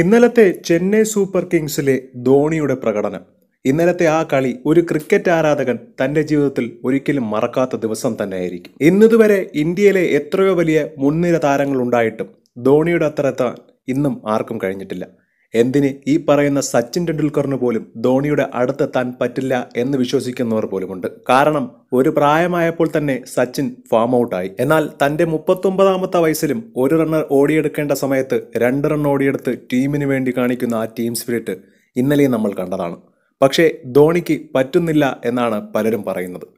ഇന്നലത്തെ ചെന്നൈ സൂപ്പർ കിങ്സിലെ ധോണിയുടെ പ്രകടനം ഇന്നലത്തെ ആ കളി ഒരു ക്രിക്കറ്റ് ആരാധകൻ തന്റെ ജീവിതത്തിൽ ഒരിക്കലും മറക്കാത്ത ദിവസം തന്നെയായിരിക്കും ഇന്നതുവരെ ഇന്ത്യയിലെ എത്രയോ വലിയ മുൻനിര താരങ്ങൾ ഉണ്ടായിട്ടും ധോണിയുടെ അത്ര എത്താൻ ഇന്നും ആർക്കും കഴിഞ്ഞിട്ടില്ല എന്തിന് ഈ പറയുന്ന സച്ചിൻ ടെണ്ടുൽക്കറിന് പോലും ധോണിയുടെ അടുത്തെത്താൻ പറ്റില്ല എന്ന് വിശ്വസിക്കുന്നവർ പോലുമുണ്ട് കാരണം ഒരു പ്രായമായപ്പോൾ തന്നെ സച്ചിൻ ഫാം ഔട്ടായി എന്നാൽ തന്റെ മുപ്പത്തൊമ്പതാമത്തെ വയസ്സിലും ഒരു റണ്ണർ ഓടിയെടുക്കേണ്ട സമയത്ത് രണ്ട് റൺ ഓടിയെടുത്ത് ടീമിന് വേണ്ടി കാണിക്കുന്ന ആ ടീം സ്പിരിറ്റ് ഇന്നലെയും നമ്മൾ കണ്ടതാണ് പക്ഷേ ധോണിക്ക് പറ്റുന്നില്ല എന്നാണ് പലരും പറയുന്നത്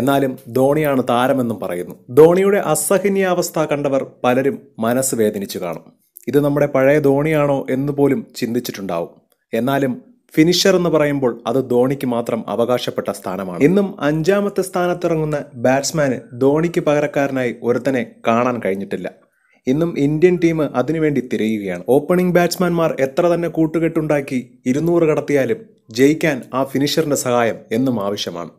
എന്നാലും ധോണിയാണ് താരമെന്നും പറയുന്നു ധോണിയുടെ അസഹനീയാവസ്ഥ കണ്ടവർ പലരും മനസ്സ് വേദനിച്ചു കാണും ഇത് നമ്മുടെ പഴയ ധോണിയാണോ എന്ന് പോലും ചിന്തിച്ചിട്ടുണ്ടാവും എന്നാലും ഫിനിഷർ എന്ന് പറയുമ്പോൾ അത് ധോണിക്ക് മാത്രം അവകാശപ്പെട്ട സ്ഥാനമാണ് ഇന്നും അഞ്ചാമത്തെ സ്ഥാനത്തിറങ്ങുന്ന ബാറ്റ്സ്മാന് ധോണിക്ക് പകരക്കാരനായി ഒരുത്തനെ കാണാൻ കഴിഞ്ഞിട്ടില്ല ഇന്നും ഇന്ത്യൻ ടീം അതിനുവേണ്ടി തിരയുകയാണ് ഓപ്പണിംഗ് ബാറ്റ്സ്മാൻമാർ എത്ര തന്നെ കൂട്ടുകെട്ടുണ്ടാക്കി ഇരുന്നൂറ് കടത്തിയാലും ജയിക്കാൻ ആ ഫിനിഷറിന്റെ സഹായം എന്നും ആവശ്യമാണ്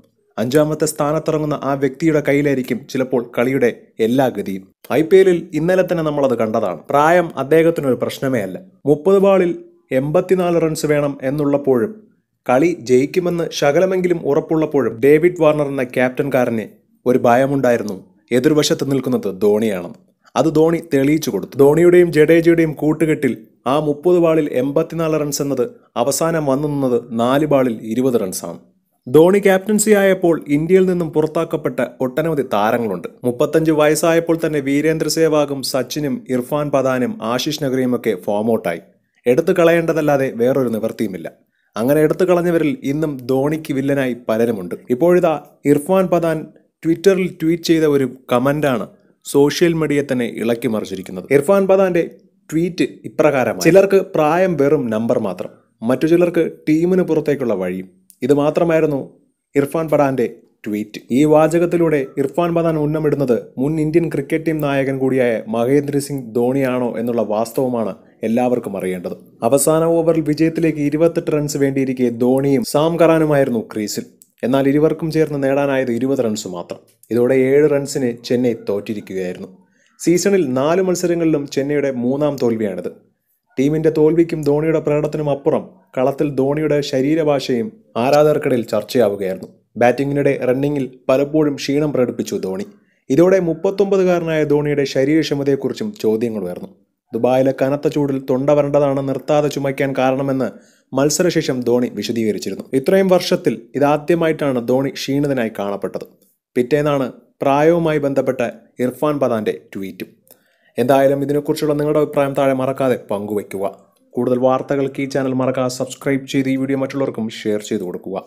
അഞ്ചാമത്തെ സ്ഥാനത്തിറങ്ങുന്ന ആ വ്യക്തിയുടെ കയ്യിലായിരിക്കും ചിലപ്പോൾ കളിയുടെ എല്ലാ ഗതിയും ഐ പി എല്ലിൽ ഇന്നലെ തന്നെ നമ്മളത് കണ്ടതാണ് പ്രായം അദ്ദേഹത്തിനൊരു പ്രശ്നമേ അല്ല മുപ്പത് ബാളിൽ എൺപത്തിനാല് റൺസ് വേണം എന്നുള്ളപ്പോഴും കളി ജയിക്കുമെന്ന് ശകലമെങ്കിലും ഉറപ്പുള്ളപ്പോഴും ഡേവിഡ് വാർണർ എന്ന ക്യാപ്റ്റൻകാരനെ ഒരു ഭയമുണ്ടായിരുന്നു എതിർവശത്ത് നിൽക്കുന്നത് ധോണിയാണെന്ന് അത് ധോണി തെളിയിച്ചു കൊടുത്തു ധോണിയുടെയും ജഡേജയുടെയും കൂട്ടുകെട്ടിൽ ആ മുപ്പത് ബാളിൽ എൺപത്തിനാല് റൺസ് എന്നത് അവസാനം വന്നു നിന്നത് നാല് ബാളിൽ ഇരുപത് റൺസാണ് ധോണി ക്യാപ്റ്റൻസി ആയപ്പോൾ ഇന്ത്യയിൽ നിന്നും പുറത്താക്കപ്പെട്ട ഒട്ടനവധി താരങ്ങളുണ്ട് മുപ്പത്തഞ്ച് വയസ്സായപ്പോൾ തന്നെ വീരേന്ദ്ര സേവാഗും സച്ചിനും ഇർഫാൻ പതാനും ആശിഷ് ഫോം ഔട്ടായി എടുത്തു കളയേണ്ടതല്ലാതെ വേറൊരു നിവൃത്തിയുമില്ല അങ്ങനെ എടുത്തു കളഞ്ഞവരിൽ ഇന്നും ധോണിക്ക് വില്ലനായി പലരുമുണ്ട് ഇപ്പോഴിതാ ഇർഫാൻ പതാൻ ട്വിറ്ററിൽ ട്വീറ്റ് ചെയ്ത ഒരു കമൻ്റാണ് സോഷ്യൽ മീഡിയയെ തന്നെ ഇളക്കി മറിച്ചിരിക്കുന്നത് ഇർഫാൻ പതാൻ്റെ ട്വീറ്റ് ഇപ്രകാരമാണ് ചിലർക്ക് പ്രായം വെറും നമ്പർ മാത്രം മറ്റു ചിലർക്ക് ടീമിന് പുറത്തേക്കുള്ള വഴിയും ഇത് മാത്രമായിരുന്നു ഇർഫാൻ പടാൻ്റെ ട്വീറ്റ് ഈ വാചകത്തിലൂടെ ഇർഫാൻ പഠാൻ ഉന്നമിടുന്നത് മുൻ ഇന്ത്യൻ ക്രിക്കറ്റ് ടീം നായകൻ കൂടിയായ മഹേന്ദ്ര സിംഗ് ധോണിയാണോ എന്നുള്ള വാസ്തവമാണ് എല്ലാവർക്കും അറിയേണ്ടത് അവസാന ഓവറിൽ വിജയത്തിലേക്ക് ഇരുപത്തെട്ട് റൺസ് വേണ്ടിയിരിക്കെ ധോണിയും സാം കറാനുമായിരുന്നു ക്രീസിൽ എന്നാൽ ഇരുവർക്കും ചേർന്ന് നേടാനായത് ഇരുപത് റൺസ് മാത്രം ഇതോടെ ഏഴ് റൺസിന് ചെന്നൈ തോറ്റിരിക്കുകയായിരുന്നു സീസണിൽ നാല് മത്സരങ്ങളിലും ചെന്നൈയുടെ മൂന്നാം തോൽവിയാണിത് ടീമിന്റെ തോൽവിക്കും ധോണിയുടെ പ്രകടനത്തിനും അപ്പുറം കളത്തിൽ ധോണിയുടെ ശരീരഭാഷയും ആരാധകർക്കിടയിൽ ചർച്ചയാവുകയായിരുന്നു ബാറ്റിങ്ങിനിടെ റണ്ണിങ്ങിൽ പലപ്പോഴും ക്ഷീണം പ്രകടിപ്പിച്ചു ധോണി ഇതോടെ മുപ്പത്തൊമ്പതുകാരനായ ധോണിയുടെ ശരീരക്ഷമതയെക്കുറിച്ചും ചോദ്യങ്ങൾ ഉയർന്നു ദുബായിലെ കനത്ത ചൂടിൽ തൊണ്ട വരേണ്ടതാണ് നിർത്താതെ ചുമയ്ക്കാൻ കാരണമെന്ന് മത്സരശേഷം ധോണി വിശദീകരിച്ചിരുന്നു ഇത്രയും വർഷത്തിൽ ഇതാദ്യമായിട്ടാണ് ധോണി ക്ഷീണിതനായി കാണപ്പെട്ടത് പിറ്റേന്നാണ് പ്രായവുമായി ബന്ധപ്പെട്ട ഇർഫാൻ പതാൻ്റെ ട്വീറ്റും എന്തായാലും ഇതിനെക്കുറിച്ചുള്ള നിങ്ങളുടെ അഭിപ്രായം താഴെ മറക്കാതെ പങ്കുവയ്ക്കുക കൂടുതൽ വാർത്തകൾക്ക് ഈ ചാനൽ മറക്കാതെ സബ്സ്ക്രൈബ് ചെയ്ത് ഈ വീഡിയോ മറ്റുള്ളവർക്കും ഷെയർ ചെയ്ത് കൊടുക്കുക